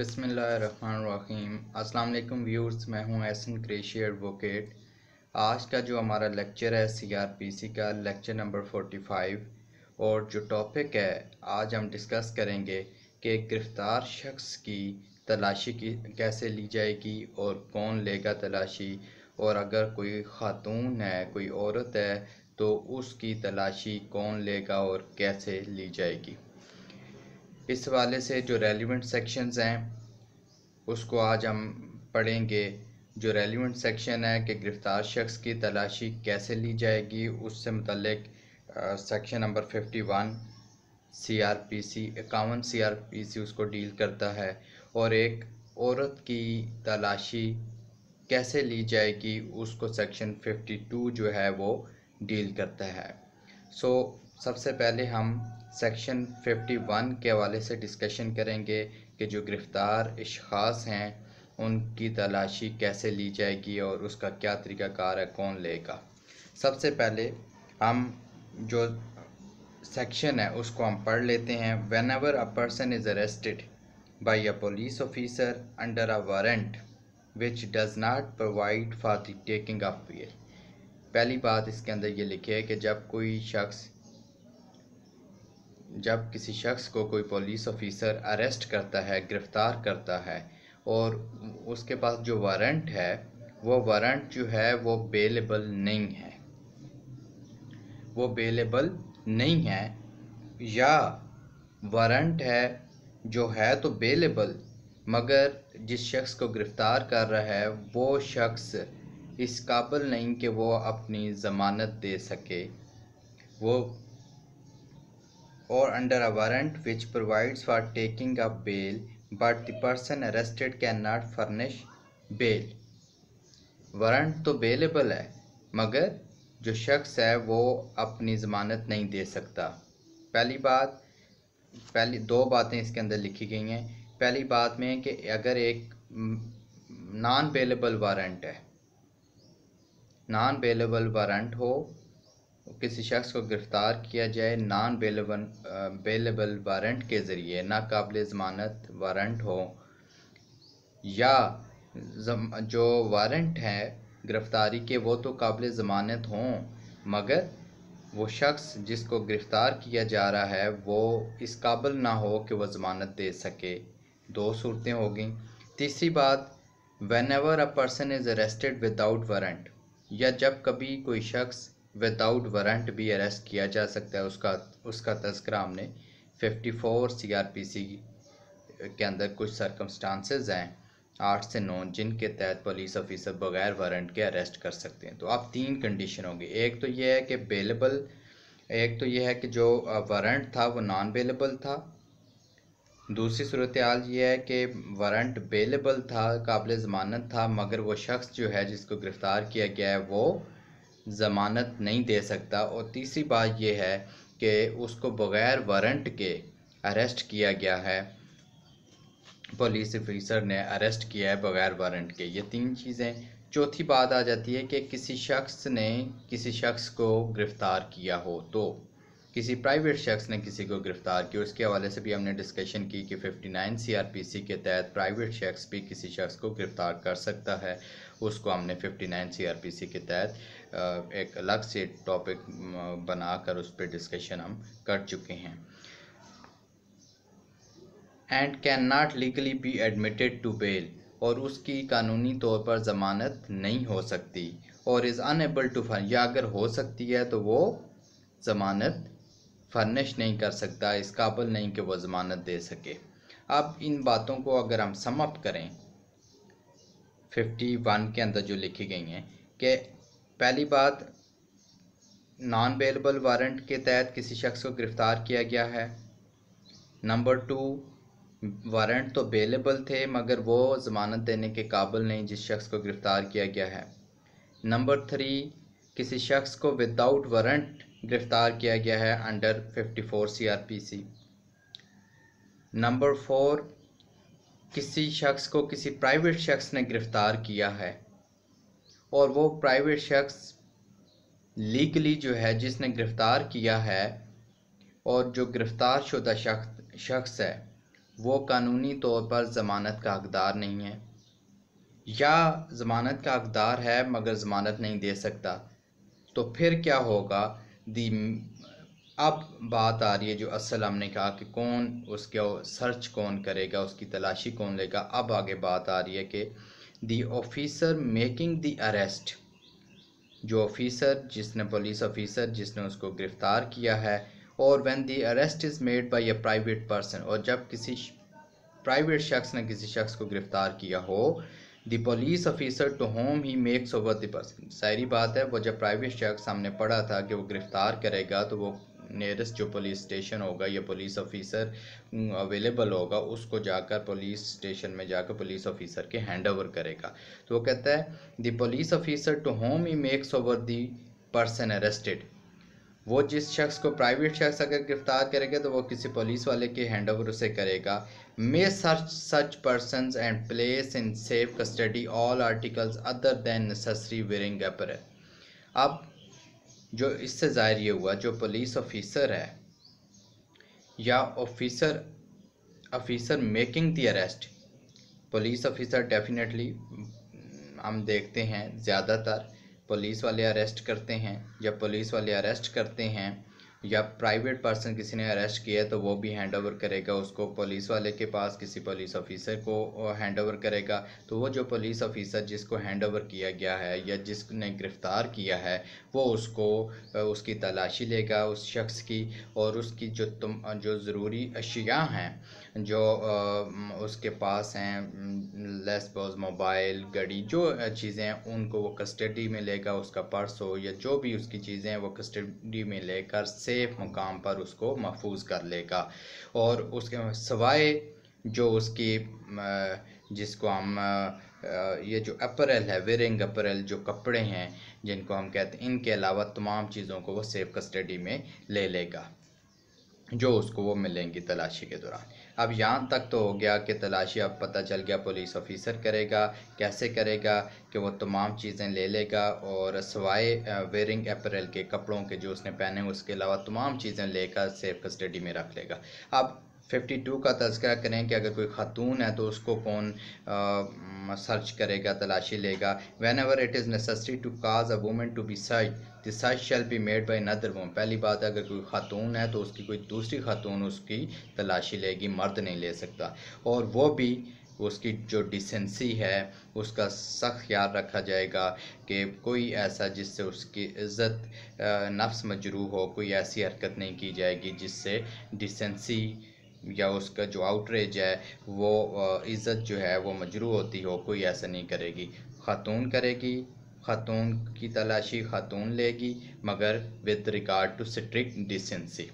बिसमीम अल्लाम व्यूर्स मैं हूं एसन क्रेशी एडवोकेट आज का जो हमारा लेक्चर है सीआरपीसी का लेक्चर नंबर फोर्टी फाइव और जो टॉपिक है आज हम डिस्कस करेंगे कि गिरफ़्तार शख्स की तलाशी की कैसे ली जाएगी और कौन लेगा तलाशी और अगर कोई ख़ातून है कोई औरत है तो उसकी तलाशी कौन लेगा और कैसे ली जाएगी इस हवाले से जो रेलिवेंट सेक्शंस हैं उसको आज हम पढ़ेंगे जो रेलिवेंट सेक्शन है कि गिरफ़्तार शख्स की तलाशी कैसे ली जाएगी उससे मतलब section number fifty one C R P C इक्यावन सी आर पी सी उसको डील करता है और एक औरत की तलाशी कैसे ली जाएगी उसको सेक्शन फिफ्टी टू जो है वो डील करता है सो so, सबसे पहले हम सेक्शन 51 के हवाले से डिस्कशन करेंगे कि जो गिरफ़्तार अशास हैं उनकी तलाशी कैसे ली जाएगी और उसका क्या तरीक़ाकार है कौन लेगा सबसे पहले हम जो सेक्शन है उसको हम पढ़ लेते हैं whenever a person is arrested by a police officer under a warrant which does not provide for the taking of पहली बात इसके अंदर ये लिखी है कि जब कोई शख्स जब किसी शख्स को कोई पुलिस ऑफिसर अरेस्ट करता है गिरफ़्तार करता है और उसके पास जो वारंट है वो वारंट जो है वो बेलेबल नहीं है वो बेलेबल नहीं है या वारंट है जो है तो बेलेबल मगर जिस शख्स को गिरफ़्तार कर रहा है वो शख्स इस काबिल नहीं कि वो अपनी ज़मानत दे सके वो or under a warrant which provides for taking up bail but the person arrested cannot furnish bail warrant to bailable है मगर जो शख्स है वो अपनी ज़मानत नहीं दे सकता पहली बात पहली दो बातें इसके अंदर लिखी गई हैं पहली बात में ki agar ek non bailable warrant hai non bailable warrant ho किसी शख्स को गिरफ़्तार किया जाए नान बेलबन बेलेबल वारंट के ज़रिए नाकबिल ज़मानत वारंट हो या जो वारंट है गिरफ़्तारी के वो तो काबिल ज़मानत हों मगर वो शख्स जिसको गिरफ़्तार किया जा रहा है वो इस काबिल ना हो कि वह ज़मानत दे सके दो सूरतें हो गई तीसरी बात whenever a person is arrested without warrant या जब कभी कोई शख्स विदाउट वारंट भी अरेस्ट किया जा सकता है उसका उसका तस्करा हमने 54 सीआरपीसी के अंदर कुछ सरकमस्टांसेस हैं आठ से नौ जिनके तहत पुलिस ऑफिसर बगैर वारंट के अरेस्ट कर सकते हैं तो आप तीन कंडीशन होगी एक तो यह है कि बेलेबल एक तो यह है कि जो वारंट था वो नॉन बेलेबल था दूसरी सूरत हाल यह है कि वारंट बेलेबल था काबिल ज़मानत था मगर वो शख्स जो है जिसको गिरफ़्तार किया गया है वो ज़मानत नहीं दे सकता और तीसरी बात यह है कि उसको बग़ैर वारंट के अरेस्ट किया गया है पुलिस अफीसर ने अरेस्ट किया है बग़ैर वारंट के ये तीन चीज़ें चौथी बात आ जाती है कि किसी शख्स ने किसी शख्स को गिरफ़्तार किया हो तो किसी प्राइवेट शख्स ने किसी को गिरफ्तार किया उसके हवाले से भी हमने डिस्कशन की कि 59 सीआरपीसी के तहत प्राइवेट शख्स भी किसी शख्स को गिरफ्तार कर सकता है उसको हमने 59 सीआरपीसी के तहत एक अलग से टॉपिक बनाकर उस पर डिस्कशन हम कर चुके हैं and can not legally be admitted to bail और उसकी कानूनी तौर पर ज़मानत नहीं हो सकती और इज़ अनएबल टू फंड या अगर हो सकती है तो वो ज़मानत फर्निश नहीं कर सकता इस काबिल नहीं कि वह ज़मानत दे सके अब इन बातों को अगर हम समप करें 51 के अंदर जो लिखी गई हैं कि पहली बात नॉन बेलेबल वारंट के तहत किसी शख्स को गिरफ़्तार किया गया है नंबर टू वारंट तो बेलेबल थे मगर वो ज़मानत देने के काबिल नहीं जिस शख्स को गिरफ़्तार किया गया है नंबर थ्री किसी शख्स को विदाउट वारंट गिरफ्तार किया गया है अंडर 54 सीआरपीसी नंबर फोर किसी शख्स को किसी प्राइवेट शख्स ने गिरफ़्तार किया है और वो प्राइवेट शख्स लीगली जो है जिसने गिरफ़्तार किया है और जो गिरफ़्तार शुदा शख्स शख्स है वो कानूनी तौर पर ज़मानत का हकदार नहीं है या ज़मानत का हकदार है मगर ज़मानत नहीं दे सकता तो फिर क्या होगा दी अब बात आ रही है जो असलम ने कहा कि कौन उसके सर्च कौन करेगा उसकी तलाशी कौन लेगा अब आगे बात आ रही है कि the officer making the arrest जो ऑफिसर जिसने पुलिस ऑफिसर जिसने उसको गिरफ़्तार किया है और when the arrest is made by a private person और जब किसी प्राइवेट शख्स ने किसी शख्स को गिरफ़्तार किया हो the police officer to whom he makes over the person सारी बात है वो जब प्राइवेट शख्स सामने पड़ा था कि वो गिरफ़्तार करेगा तो वो नियरेस्ट जो पुलिस स्टेशन होगा या पुलिस ऑफिसर अवेलेबल होगा उसको जाकर पुलिस स्टेशन में जाकर पुलिस ऑफिसर के हैंड ओवर करेगा तो वो कहता है the police officer to whom he makes over the person arrested वो जिस शख्स को प्राइवेट शख्स अगर गिरफ्तार करेगा तो वो किसी पुलिस वाले के हैंड ओवर उसे करेगा may search such person and place in safe custody all articles other than necessary wearing apparel अब जो इससे ज़ाहिर ये हुआ जो पुलिस ऑफिसर है या officer officer making the arrest police officer definitely हम देखते हैं ज़्यादातर पुलिस वाले अरेस्ट करते हैं जब पुलिस वाले अरेस्ट करते हैं या प्राइवेट पर्सन किसी ने अरेस्ट किया है तो वो भी हैंड ओवर करेगा उसको पुलिस वाले के पास किसी पुलिस ऑफिसर को हैंड ओवर करेगा तो वो जो पुलिस ऑफिसर जिसको हैंड ओवर किया गया है या जिसने गिरफ़्तार किया है वो उसको उसकी तलाशी लेगा उस शख्स की और उसकी जो तुम जो ज़रूरी अशिया हैं जो उसके पास हैं लेस बॉज मोबाइल घड़ी जो चीज़ें हैं उनको वो कस्टडी में लेगा उसका पर्स हो या जो भी उसकी चीज़ें हैं वो कस्टडी में लेकर से सेफ मुकाम पर उसको महफूज कर लेगा और उसके सवाए जो उसकी जिसको हम ये जो अपरल है वेरिंग अपरल जो कपड़े हैं जिनको हम कहते हैं इनके अलावा तमाम चीज़ों को वो सेफ कस्टडी में ले लेगा जो उसको वो मिलेंगी तलाशी के दौरान अब यहाँ तक तो हो गया कि तलाशी अब पता चल गया पुलिस ऑफिसर करेगा कैसे करेगा कि वो तमाम चीज़ें ले लेगा और सवाए वेयरिंग अप्रैल के कपड़ों के जो उसने पहने उसके अलावा तमाम चीज़ें लेकर सेफ कस्टडी में रख लेगा अब 52 का तस्करा करें कि अगर कोई ख़ातून है तो उसको कौन आ, सर्च करेगा तलाशी लेगा whenever it is necessary to cause a woman to be search the search shall be made by another woman पहली बात है अगर कोई ख़ातून है तो उसकी कोई दूसरी ख़ातून उसकी तलाशी लेगी मर्द नहीं ले सकता और वो भी उसकी जो डिसेंसी है उसका सख्त ख्याल रखा जाएगा कि कोई ऐसा जिससे उसकी इज़्ज़त नफ्स मजरू हो कोई ऐसी हरकत नहीं की जाएगी जिससे डिसेंसी या उसका जो आउटरेज है वो इज़्ज़त जो है वो मजरू होती हो कोई ऐसा नहीं करेगी खातून करेगी खातून की तलाशी खातून लेगी मगर with regard to strict decency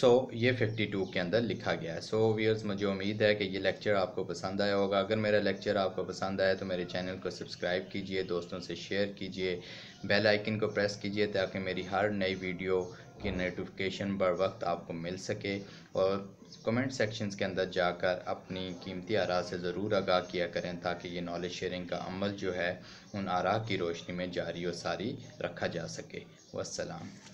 so so, ये 52 के अंदर लिखा गया है सो so, व्यूअर्स मुझे उम्मीद है कि ये लेक्चर आपको पसंद आया होगा अगर मेरा लेक्चर आपको पसंद आया तो मेरे चैनल को सब्सक्राइब कीजिए दोस्तों से शेयर कीजिए बेल आइकन को प्रेस कीजिए ताकि मेरी हर नई वीडियो की नोटिफिकेशन बर वक्त आपको मिल सके और कमेंट सेक्शंस के अंदर जाकर अपनी कीमती आरा से ज़रूर आगाह किया करें ताकि ये नॉलेज शेयरिंग का अमल जो है उन आरा की रोशनी में जारी और सारी रखा जा सके वसलाम